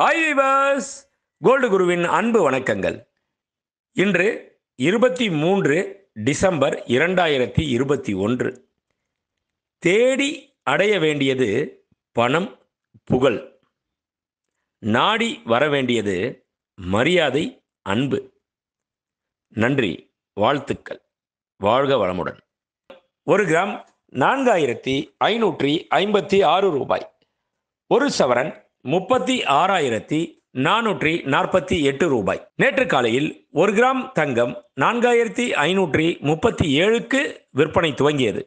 hi viewers gold குருவின் அன்பு வணக்கங்கள் இன்று இருபத்தி மூன்று டிசம்பர் இரண்டாயிரத்தி இருபத்தி ஒன்று தேடி அடைய வேண்டியது பணம் புகழ் நாடி வர வேண்டியது மரியாதை அன்பு நன்றி வாழ்த்துக்கள் வாழ்க வளமுடன் ஒரு கிராம் நான்காயிரத்தி ஐநூற்றி ஐம்பத்தி ஆறு ரூபாய் ஒரு சவரன் முப்பத்தி ஆறாயிரத்தி நானூற்றி நாற்பத்தி எட்டு ரூபாய் நேற்று காலையில் ஒரு கிராம் தங்கம் நான்காயிரத்தி ஐநூற்றி முப்பத்தி ஏழுக்கு விற்பனை துவங்கியது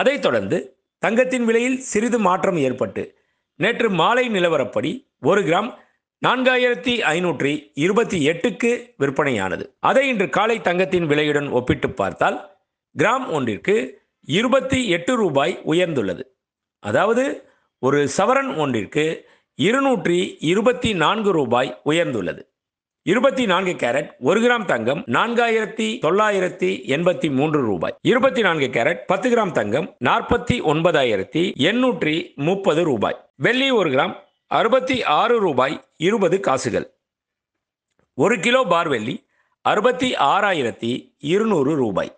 அதைத் தொடர்ந்து தங்கத்தின் விலையில் சிறிது மாற்றம் ஏற்பட்டு நேற்று மாலை நிலவரப்படி ஒரு கிராம் நான்காயிரத்தி ஐநூற்றி இருபத்தி எட்டுக்கு விற்பனையானது அதை இன்று காலை தங்கத்தின் விலையுடன் ஒப்பிட்டு பார்த்தால் கிராம் ஒன்றிற்கு இருபத்தி எட்டு ரூபாய் உயர்ந்துள்ளது அதாவது ஒரு சவரன் ஒன்றிற்கு இருநூற்றி இருபத்தி நான்கு ரூபாய் உயர்ந்துள்ளது இருபத்தி நான்கு கேரட் ஒரு கிராம் தங்கம் நான்காயிரத்தி தொள்ளாயிரத்தி எண்பத்தி மூன்று ரூபாய் இருபத்தி நான்கு கேரட் பத்து கிராம் தங்கம் நாற்பத்தி ஒன்பதாயிரத்தி எண்ணூற்றி முப்பது ரூபாய் வெள்ளி ஒரு கிராம் அறுபத்தி ஆறு ரூபாய் இருபது காசுகள் ஒரு கிலோ பார் வெள்ளி அறுபத்தி ஆறாயிரத்தி இருநூறு ரூபாய்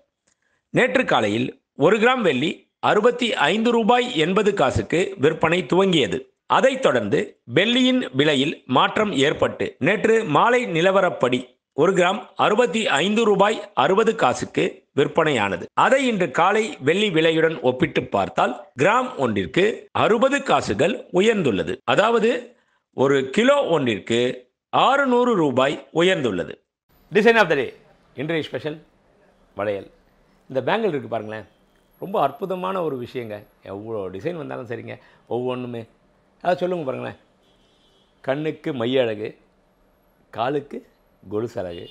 நேற்று காலையில் ஒரு கிராம் வெள்ளி அறுபத்தி ஐந்து ரூபாய் எண்பது காசுக்கு விற்பனை துவங்கியது அதைத் தொடர்ந்து வெள்ளியின் விலையில் மாற்றம் ஏற்பட்டு நேற்று மாலை நிலவரப்படி ஒரு கிராம் அறுபத்தி ஐந்து ரூபாய் அறுபது காசுக்கு விற்பனையானது அதை இன்று காலை வெள்ளி விலையுடன் ஒப்பிட்டு பார்த்தால் கிராம் ஒன்றிற்கு அறுபது காசுகள் உயர்ந்துள்ளது அதாவது ஒரு கிலோ ஒன்றிற்கு ஆறுநூறு ரூபாய் உயர்ந்துள்ளது டிசைன் ஆஃப் த டே இன்றைய ஸ்பெஷல் வளையல் இந்த பேங்கிள் இருக்குது பாருங்களேன் ரொம்ப அற்புதமான ஒரு விஷயங்க எவ்வளோ டிசைன் வந்தாலும் சரிங்க ஒவ்வொன்றுமே அதை சொல்லுங்கள் பாருங்களேன் கண்ணுக்கு மைய அழகு காலுக்கு கொலுசு அழகு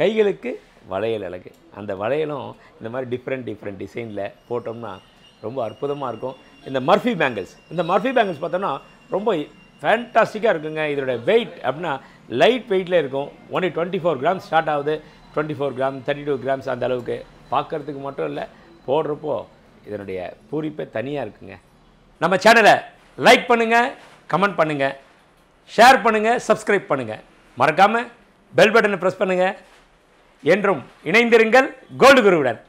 கைகளுக்கு வளையல் அழகு அந்த வளையலும் இந்த மாதிரி டிஃப்ரெண்ட் டிஃப்ரெண்ட் டிசைனில் போட்டோம்னா ரொம்ப அற்புதமாக இருக்கும் இந்த மர்ஃபி பேங்கிள்ஸ் இந்த மர்ஃபி பேங்கிள்ஸ் பார்த்தோம்னா ரொம்ப ஃபேண்டாஸ்டிக்காக இருக்குங்க இதோடய வெயிட் அப்படின்னா லைட் வெயிட்டில் இருக்கும் only twenty four gram start ஆகுது twenty four gram thirty two grams அந்த அளவுக்கு பார்க்குறதுக்கு மட்டும் இல்லை போடுறப்போ இதனுடைய பூரிப்பே தனியாக இருக்குங்க நம்ம சேனலை லைக் பண்ணுங்கள் கமெண்ட் பண்ணுங்கள் ஷேர் பண்ணுங்கள் சப்ஸ்கிரைப் பண்ணுங்கள் மறக்காமல் பெல் பட்டனை ப்ரெஸ் பண்ணுங்கள் என்றும் இணைந்திருங்கள் கோல்டு குருவுடன்